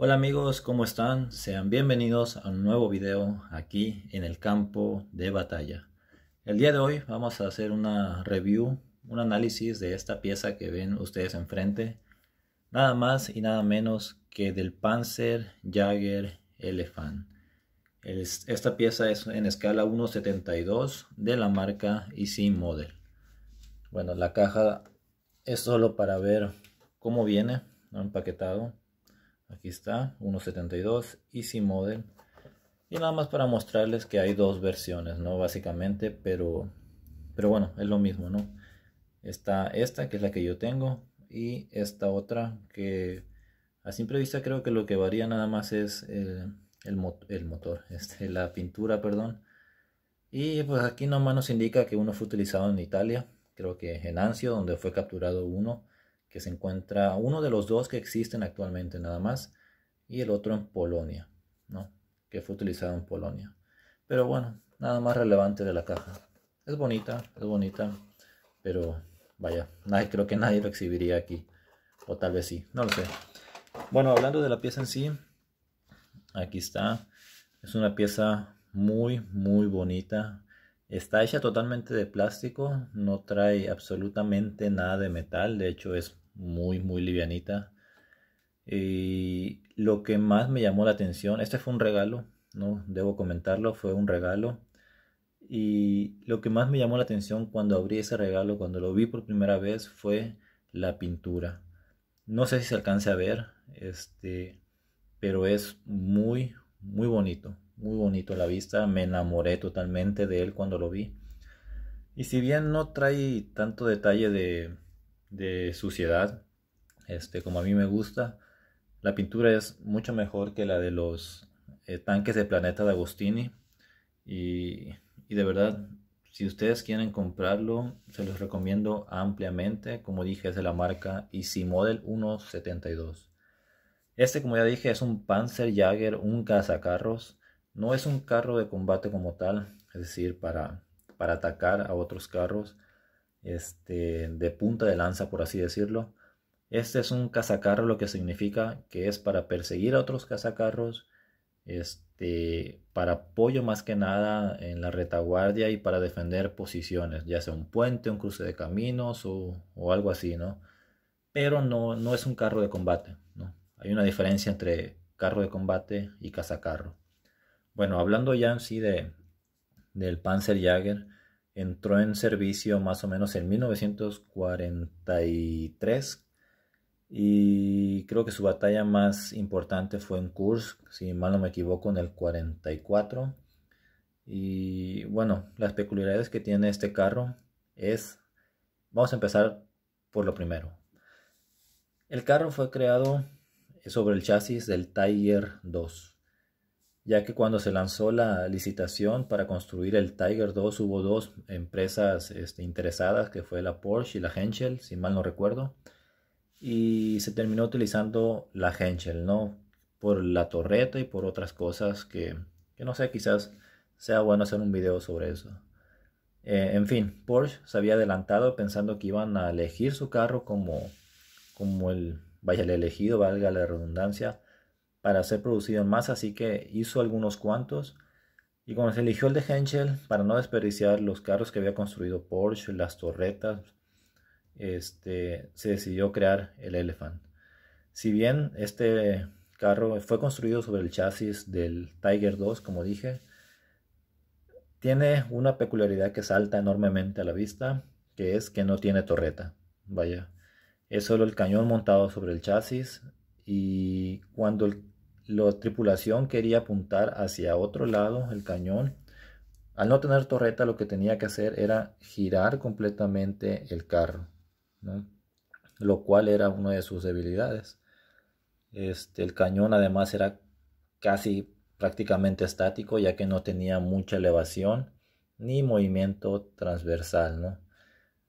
Hola amigos, ¿cómo están? Sean bienvenidos a un nuevo video aquí en el campo de batalla. El día de hoy vamos a hacer una review, un análisis de esta pieza que ven ustedes enfrente. Nada más y nada menos que del Panzer Jagger Elephant. esta pieza es en escala 1.72 de la marca Easy Model. Bueno, la caja es solo para ver cómo viene ¿no? empaquetado Aquí está, 1.72 Easy Model. Y nada más para mostrarles que hay dos versiones, ¿no? Básicamente, pero, pero bueno, es lo mismo, ¿no? Está esta, que es la que yo tengo, y esta otra que a simple vista creo que lo que varía nada más es el, el, motor, este, la pintura, perdón. Y pues aquí nada más nos indica que uno fue utilizado en Italia, creo que en Anzio, donde fue capturado uno que se encuentra uno de los dos que existen actualmente nada más y el otro en Polonia, ¿no? que fue utilizado en Polonia. Pero bueno, nada más relevante de la caja. Es bonita, es bonita, pero vaya, nadie, creo que nadie lo exhibiría aquí. O tal vez sí, no lo sé. Bueno, hablando de la pieza en sí, aquí está. Es una pieza muy, muy bonita. Está hecha totalmente de plástico, no trae absolutamente nada de metal, de hecho es muy muy livianita. Y lo que más me llamó la atención, este fue un regalo, no debo comentarlo, fue un regalo. Y lo que más me llamó la atención cuando abrí ese regalo, cuando lo vi por primera vez, fue la pintura. No sé si se alcance a ver, este, pero es muy muy bonito muy bonito la vista, me enamoré totalmente de él cuando lo vi. Y si bien no trae tanto detalle de, de suciedad, este, como a mí me gusta, la pintura es mucho mejor que la de los eh, tanques de Planeta de Agostini. Y, y de verdad, si ustedes quieren comprarlo, se los recomiendo ampliamente. Como dije, es de la marca Easy Model 172. Este, como ya dije, es un Panzer Jagger, un cazacarros. No es un carro de combate como tal, es decir, para, para atacar a otros carros este, de punta de lanza, por así decirlo. Este es un cazacarro, lo que significa que es para perseguir a otros cazacarros, este, para apoyo más que nada en la retaguardia y para defender posiciones, ya sea un puente, un cruce de caminos o, o algo así, ¿no? Pero no, no es un carro de combate, ¿no? Hay una diferencia entre carro de combate y cazacarro. Bueno, hablando ya en sí de, del Panzer Jagger, entró en servicio más o menos en 1943 y creo que su batalla más importante fue en Kursk, si mal no me equivoco, en el 44. Y bueno, las peculiaridades que tiene este carro es, vamos a empezar por lo primero. El carro fue creado sobre el chasis del Tiger 2 ya que cuando se lanzó la licitación para construir el Tiger 2 hubo dos empresas este, interesadas, que fue la Porsche y la Henschel, si mal no recuerdo, y se terminó utilizando la Henschel, ¿no? Por la torreta y por otras cosas que, que no sé, quizás sea bueno hacer un video sobre eso. Eh, en fin, Porsche se había adelantado pensando que iban a elegir su carro como, como el, vaya, el elegido, valga la redundancia, para ser producido en masa, así que hizo algunos cuantos. Y como se eligió el de Henschel, para no desperdiciar los carros que había construido Porsche, las torretas, este, se decidió crear el Elephant. Si bien este carro fue construido sobre el chasis del Tiger 2, como dije, tiene una peculiaridad que salta enormemente a la vista, que es que no tiene torreta. Vaya, es solo el cañón montado sobre el chasis y cuando el la tripulación quería apuntar hacia otro lado el cañón. Al no tener torreta, lo que tenía que hacer era girar completamente el carro, lo cual era una de sus debilidades. Este, el cañón además era casi prácticamente estático, ya que no tenía mucha elevación ni movimiento transversal, ¿no?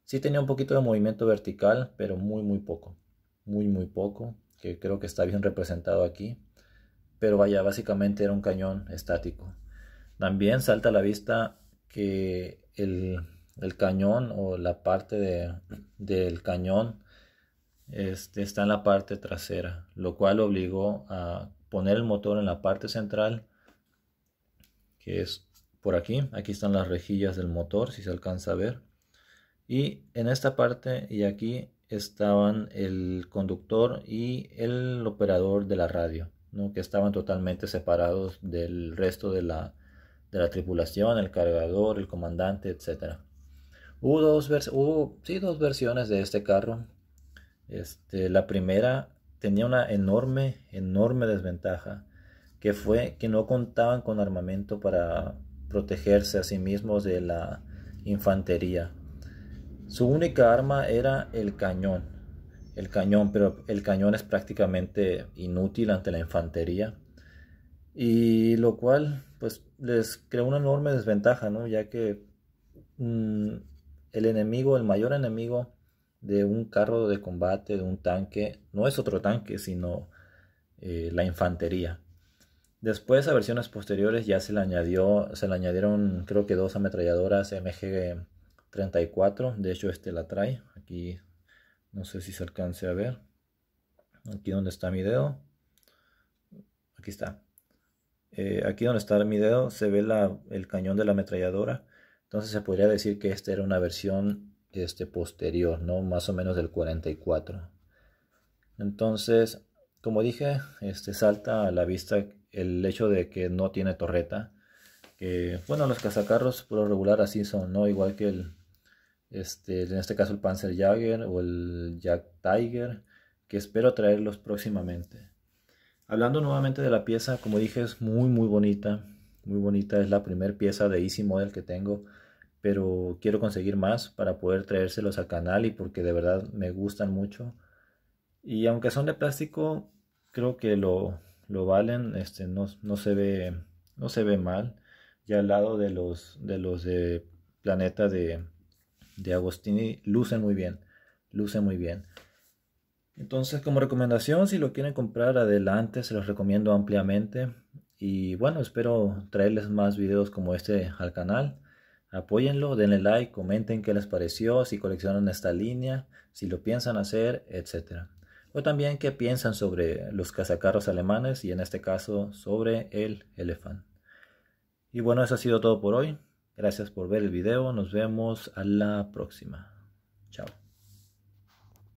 Sí tenía un poquito de movimiento vertical, pero muy, muy poco. Muy, muy poco, que creo que está bien representado aquí pero vaya, básicamente era un cañón estático. También salta a la vista que el, cañón o la parte del cañón este, está en la parte trasera, lo cual obligó a poner el motor en la parte central, que es por aquí. Aquí están las rejillas del motor, si se alcanza a ver. Y en esta parte y aquí estaban el conductor y el operador de la radio que estaban totalmente separados del resto de la, de la tripulación, el cargador, el comandante, etc. Hubo dos, sí, dos versiones de este carro. Este, la primera tenía una enorme, enorme desventaja, que fue que no contaban con armamento para protegerse a sí mismos de la infantería. Su única arma era el cañón, el cañón, pero el cañón es prácticamente inútil ante la infantería. Y lo cual, pues, les creó una enorme desventaja, Ya que mm, el enemigo, el mayor enemigo de un carro de combate, de un tanque, no es otro tanque, sino eh, la infantería. Después, a versiones posteriores, ya se le añadió, se le añadieron creo que dos ametralladoras MG 34. De hecho, este la trae. Aquí no sé si se alcance a ver aquí donde está mi dedo aquí está eh, aquí donde está mi dedo se ve la, el cañón de la ametralladora entonces se podría decir que esta era una versión este, posterior no más o menos del 44 entonces como dije este salta a la vista el hecho de que no tiene torreta que bueno los cazacarros por lo regular así son no igual que el este, en este caso el Panzer Jagger o el Jack Tiger, que espero traerlos próximamente. Hablando nuevamente de la pieza, como dije, es muy muy bonita, muy bonita, es la primera pieza de Easy Model que tengo, pero quiero conseguir más para poder traérselos al canal y porque de verdad me gustan mucho. Y aunque son de plástico, creo que lo, lo valen, este, no, no, se ve, no se ve mal. Ya al lado de los de, los de Planeta de, de Agostini lucen muy bien, lucen muy bien. Entonces, como recomendación, si lo quieren comprar adelante, se los recomiendo ampliamente. Y bueno, espero traerles más videos como este al canal. Apóyenlo, denle like, comenten qué les pareció, si coleccionan esta línea, si lo piensan hacer, etc. O también qué piensan sobre los cazacarros alemanes y en este caso sobre el elefante. Y bueno, eso ha sido todo por hoy. Gracias por ver el video. Nos vemos a la próxima. Chao.